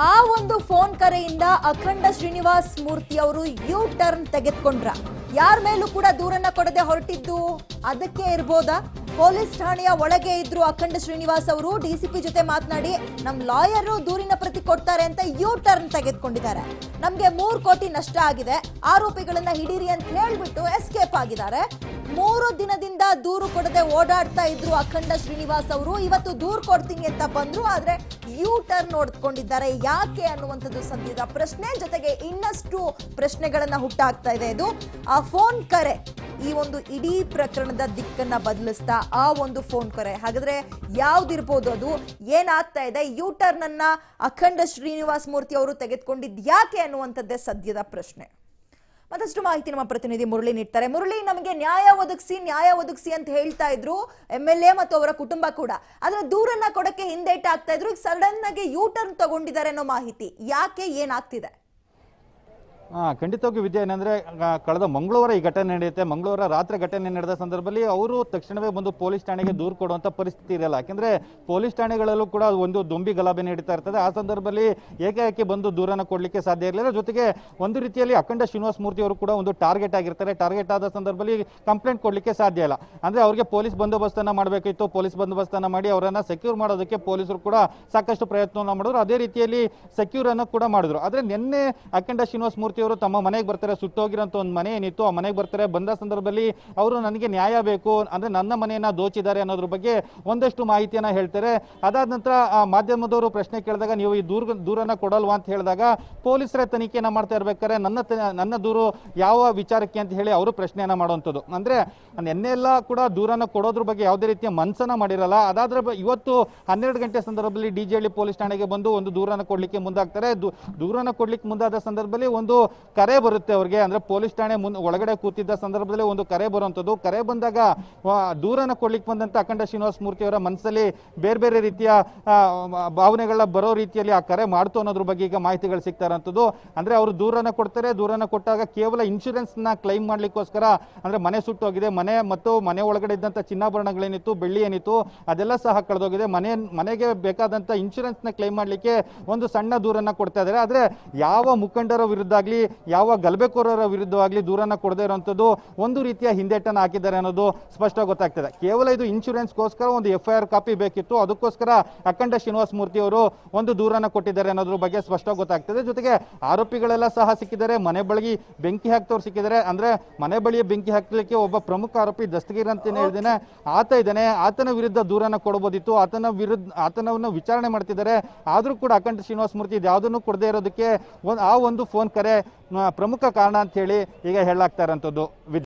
ಆ ಒಂದು ಫೋನ್ ಕರೆಯಿಂದ ಅಖಂಡ ಶ್ರೀನಿವಾಸ್ ಮೂರ್ತಿ ಅವರು ಯು ಟರ್ನ್ ತೆಗೆದುಕೊಂಡ್ರ ಯಾರ ಮೇಲೂ ಕೂಡ ದೂರನ್ನ ಕೊಡದೆ ಹೊರಟಿದ್ದು ಅದಕ್ಕೆ ಇರ್ಬೋದಾ ಪೊಲೀಸ್ ಠಾಣೆಯ ಒಳಗೆ ಇದ್ರು ಅಖಂಡ ಶ್ರೀನಿವಾಸ್ ಅವರು ಡಿಸಿಪಿ ಜೊತೆ ಮಾತನಾಡಿ ನಮ್ಮ ಲಾಯರ್ ದೂರಿನ ಪ್ರತಿ ಕೊಡ್ತಾರೆ ಅಂತ ಯೂ ಟರ್ನ್ ತೆಗೆದುಕೊಂಡಿದ್ದಾರೆ ನಮಗೆ ಮೂರು ಕೋಟಿ ನಷ್ಟ ಆಗಿದೆ ಆರೋಪಿಗಳನ್ನ ಹಿಡೀರಿ ಅಂತ ಹೇಳ್ಬಿಟ್ಟು ಎಸ್ಕೇಪ್ ಆಗಿದ್ದಾರೆ ಮೂರು ದಿನದಿಂದ ದೂರು ಕೊಡದೆ ಓಡಾಡ್ತಾ ಇದ್ರು ಅಖಂಡ ಶ್ರೀನಿವಾಸ್ ಅವರು ಇವತ್ತು ದೂರು ಕೊಡ್ತೀನಿ ಅಂತ ಬಂದ್ರು ಆದ್ರೆ ಯೂ ಟರ್ನ್ ನೋಡ್ಕೊಂಡಿದ್ದಾರೆ ಯಾಕೆ ಅನ್ನುವಂಥದ್ದು ಸದ್ಯದ ಪ್ರಶ್ನೆ ಜೊತೆಗೆ ಇನ್ನಷ್ಟು ಪ್ರಶ್ನೆಗಳನ್ನ ಹುಟ್ಟಾಗ್ತಾ ಇದೆ ಇದು ಆ ಫೋನ್ ಕರೆ ಈ ಒಂದು ಇಡೀ ಪ್ರಕರಣದ ದಿಕ್ಕನ್ನ ಬದಲಿಸ್ತಾ ಆ ಒಂದು ಫೋನ್ ಕರೆ ಹಾಗಾದ್ರೆ ಯಾವ್ದಿರ್ಬೋದು ಅದು ಏನಾಗ್ತಾ ಇದೆ ಯೂಟರ್ನ್ ಅನ್ನ ಅಖಂಡ ಶ್ರೀನಿವಾಸ ಮೂರ್ತಿ ಅವರು ತೆಗೆದುಕೊಂಡಿದ್ ಯಾಕೆ ಅನ್ನುವಂಥದ್ದೇ ಸದ್ಯದ ಪ್ರಶ್ನೆ ಮತ್ತಷ್ಟು ಮಾಹಿತಿ ನಮ್ಮ ಪ್ರತಿನಿಧಿ ಮುರಳಿ ನೀಡ್ತಾರೆ ಮುರಳಿ ನಮಗೆ ನ್ಯಾಯ ಒದಗಿಸಿ ನ್ಯಾಯ ಒದಗಿಸಿ ಅಂತ ಹೇಳ್ತಾ ಇದ್ರು ಎಮ್ ಎಲ್ ಎ ಮತ್ತು ಅವರ ಕುಟುಂಬ ಕೂಡ ಆದ್ರೆ ದೂರನ್ನ ಕೊಡಕ್ಕೆ ಹಿಂದೇಟ ಆಗ್ತಾ ಇದ್ರು ಸಡನ್ ಆಗಿ ಯೂ ಟರ್ನ್ ತಗೊಂಡಿದ್ದಾರೆ ಅನ್ನೋ ಮಾಹಿತಿ ಯಾಕೆ ಏನಾಗ್ತಿದೆ ಖಂಡಿತವಾಗಿ ವಿದ್ಯೆ ಏನಂದ್ರೆ ಕಳೆದ ಮಂಗಳವಾರ ಈ ಘಟನೆ ನಡೆಯುತ್ತೆ ಮಂಗಳವಾರ ರಾತ್ರಿ ಘಟನೆ ನಡೆದ ಸಂದರ್ಭದಲ್ಲಿ ಅವರು ತಕ್ಷಣವೇ ಬಂದು ಪೊಲೀಸ್ ಠಾಣೆಗೆ ದೂರು ಕೊಡುವಂತ ಪರಿಸ್ಥಿತಿ ಇರಲ್ಲ ಯಾಕೆಂದ್ರೆ ಪೊಲೀಸ್ ಠಾಣೆಗಳಲ್ಲೂ ಕೂಡ ಒಂದು ದೊಂಬಿ ಗಲಾಭೆ ನಡೀತಾ ಇರ್ತದೆ ಆ ಸಂದರ್ಭದಲ್ಲಿ ಏಕಾಏಕಿ ಬಂದು ದೂರನ ಕೊಡಲಿಕ್ಕೆ ಸಾಧ್ಯ ಇರಲಿಲ್ಲ ಜೊತೆಗೆ ಒಂದು ರೀತಿಯಲ್ಲಿ ಅಖಂಡ ಶ್ರೀನಿವಾಸ ಮೂರ್ತಿ ಅವರು ಕೂಡ ಒಂದು ಟಾರ್ಗೆಟ್ ಆಗಿರ್ತಾರೆ ಟಾರ್ಗೆಟ್ ಆದ ಸಂದರ್ಭದಲ್ಲಿ ಕಂಪ್ಲೇಂಟ್ ಕೊಡಲಿಕ್ಕೆ ಸಾಧ್ಯ ಇಲ್ಲ ಅಂದ್ರೆ ಅವರಿಗೆ ಪೊಲೀಸ್ ಬಂದೋಬಸ್ತನ್ನು ಮಾಡಬೇಕಿತ್ತು ಪೊಲೀಸ್ ಬಂದೋಬಸ್ತನ್ನು ಮಾಡಿ ಅವರನ್ನು ಸೆಕ್ಯೂರ್ ಮಾಡೋದಕ್ಕೆ ಪೊಲೀಸರು ಕೂಡ ಸಾಕಷ್ಟು ಪ್ರಯತ್ನವನ್ನು ಮಾಡಿದ್ರು ಅದೇ ರೀತಿಯಲ್ಲಿ ಸೆಕ್ಯೂರನ್ನು ಕೂಡ ಮಾಡಿದ್ರು ಆದರೆ ನಿನ್ನೆ ಅಖಂಡ ಶ್ರೀನಿವಾಸ ಮೂರ್ತಿ ಅವರು ತಮ್ಮ ಮನೆಗೆ ಬರ್ತಾರೆ ಸುಟ್ಟೋಗಿರೋಂಥ ಒಂದು ಮನೆ ಏನಿತ್ತು ಆ ಮನೆಗೆ ಬರ್ತಾರೆ ಬಂದ ಸಂದರ್ಭದಲ್ಲಿ ಅವರು ನನಗೆ ನ್ಯಾಯ ಬೇಕು ಅಂದರೆ ನನ್ನ ಮನೆಯನ್ನು ದೋಚಿದ್ದಾರೆ ಅನ್ನೋದ್ರ ಬಗ್ಗೆ ಒಂದಷ್ಟು ಮಾಹಿತಿಯನ್ನು ಹೇಳ್ತಾರೆ ಅದಾದ ನಂತರ ಮಾಧ್ಯಮದವರು ಪ್ರಶ್ನೆ ಕೇಳಿದಾಗ ನೀವು ಈ ದೂರ ದೂರನ್ನು ಕೊಡಲ್ವಾ ಅಂತ ಹೇಳಿದಾಗ ಪೊಲೀಸರೇ ತನಿಖೆಯನ್ನು ಮಾಡ್ತಾ ಇರ್ಬೇಕಾದ್ರೆ ನನ್ನ ನನ್ನ ದೂರು ಯಾವ ವಿಚಾರಕ್ಕೆ ಅಂತ ಹೇಳಿ ಅವರು ಪ್ರಶ್ನೆಯನ್ನು ಮಾಡುವಂಥದ್ದು ಅಂದರೆ ಎಲ್ಲ ಕೂಡ ದೂರನ ಕೊಡೋದ್ರ ಬಗ್ಗೆ ಯಾವುದೇ ರೀತಿಯ ಮನಸ್ಸನ್ನ ಮಾಡಿರಲ್ಲ ಅದಾದ್ರ ಇವತ್ತು ಹನ್ನೆರಡು ಗಂಟೆ ಸಂದರ್ಭದಲ್ಲಿ ಡಿ ಜಿ ಪೊಲೀಸ್ ಠಾಣೆಗೆ ಬಂದು ಒಂದು ದೂರನ ಕೊಡಲಿಕ್ಕೆ ಮುಂದಾಗ್ತಾರೆ ದೂರನ ಕೊಡ್ಲಿಕ್ಕೆ ಮುಂದಾದ ಸಂದರ್ಭದಲ್ಲಿ ಒಂದು ಕರೆ ಬರುತ್ತೆ ಅವ್ರಿಗೆ ಅಂದ್ರೆ ಪೊಲೀಸ್ ಠಾಣೆ ಮುಂದೆ ಒಳಗಡೆ ಕೂತಿದ್ದ ಸಂದರ್ಭದಲ್ಲಿ ಒಂದು ಕರೆ ಬರುವಂತದ್ದು ಕರೆ ಬಂದಾಗ ದೂರನ ಕೊಡ್ಲಿಕ್ಕೆ ಬಂದಂತ ಅಖಂಡ ಶ್ರೀನಿವಾಸ ಮೂರ್ತಿಯವರ ಮನಸ್ಸಲ್ಲಿ ಬೇರೆ ಬೇರೆ ರೀತಿಯ ಭಾವನೆಗಳ ಬರೋ ರೀತಿಯಲ್ಲಿ ಆ ಕರೆ ಮಾಡ್ತು ಅನ್ನೋದ್ರ ಬಗ್ಗೆ ಈಗ ಮಾಹಿತಿಗಳು ಸಿಗ್ತಾ ಇರೋಂಥದ್ದು ಅಂದ್ರೆ ಅವರು ದೂರನ ಕೊಡ್ತಾರೆ ದೂರನ ಕೊಟ್ಟಾಗ ಕೇವಲ ಇನ್ಶೂರೆನ್ಸ್ ನ ಕ್ಲೈಮ್ ಮಾಡ್ಲಿಕ್ಕೋಸ್ಕರ ಅಂದ್ರೆ ಮನೆ ಸುಟ್ಟೋಗಿದೆ ಮನೆ ಮತ್ತು ಮನೆ ಒಳಗಡೆ ಇದ್ದಂಥ ಚಿನ್ನಾಭರಣಗಳೇನಿತ್ತು ಬೆಳ್ಳಿ ಏನಿತ್ತು ಅದೆಲ್ಲ ಸಹ ಕಳೆದೋಗಿದೆ ಮನೆ ಮನೆಗೆ ಇನ್ಶೂರೆನ್ಸ್ ನ ಕ್ಲೈಮ್ ಮಾಡಲಿಕ್ಕೆ ಒಂದು ಸಣ್ಣ ದೂರನ್ನು ಕೊಡ್ತಾ ಇದ್ದಾರೆ ಆದ್ರೆ ಯಾವ ಮುಖಂಡರ ವಿರುದ್ಧ ಆಗಲಿ ಯಾವ ಗಲಭೆಕೋರರ ವಿರುದ್ಧವಾಗಲಿ ದೂರನ ಕೊಡದೇ ಇರೋವಂಥದ್ದು ಒಂದು ರೀತಿಯ ಹಿಂದೆಟ್ಟನ್ನು ಹಾಕಿದ್ದಾರೆ ಅನ್ನೋದು ಸ್ಪಷ್ಟವಾಗಿ ಗೊತ್ತಾಗ್ತದೆ ಕೇವಲ ಇದು ಇನ್ಶೂರೆನ್ಸ್ಗೋಸ್ಕರ ಒಂದು ಎಫ್ ಐ ಆರ್ ಕಾಪಿ ಬೇಕಿತ್ತು ಅದಕ್ಕೋಸ್ಕರ ಅಖಂಡ ಶ್ರೀನಿವಾಸ ಮೂರ್ತಿ ಅವರು ಒಂದು ದೂರನ ಕೊಟ್ಟಿದ್ದಾರೆ ಅನ್ನೋದ್ರ ಬಗ್ಗೆ ಸ್ಪಷ್ಟವಾಗಿ ಗೊತ್ತಾಗ್ತದೆ ಜೊತೆಗೆ ಆರೋಪಿಗಳೆಲ್ಲ ಸಹ ಸಿಕ್ಕಿದ್ದಾರೆ ಮನೆ ಬಳಿ ಬೆಂಕಿ ಹಾಕ್ತವ್ರು ಸಿಕ್ಕಿದ್ದಾರೆ ಅಂದರೆ ಮನೆ ಬಳಿಯ ಬೆಂಕಿ ಹಾಕಲಿಕ್ಕೆ ಒಬ್ಬ ಪ್ರಮುಖ ಆರೋಪಿ ದಸ್ತಗಿರ್ ಅಂತ ಹೇಳಿದ್ದೇನೆ ಆತ ಇದ್ದಾನೆ ಆತನ ವಿರುದ್ಧ ದೂರನ ಕೊಡಬಹುದಿತ್ತು ಆತನ ವಿರುದ್ಧ ಆತನವನ್ನು ವಿಚಾರಣೆ ಮಾಡ್ತಿದ್ದಾರೆ ಆದರೂ ಕೂಡ ಅಖಂಡ ಶ್ರೀನಿವಾಸ ಮೂರ್ತಿ ಯಾವುದನ್ನು ಕೊಡದೇ ಇರೋದಕ್ಕೆ ಆ ಒಂದು ಫೋನ್ ಕರೆ ಪ್ರಮುಖ ಕಾರಣ ಅಂತ ಹೇಳಿ ಈಗ ಹೇಳಲಾಗ್ತಾ ಇರೋಂಥದ್ದು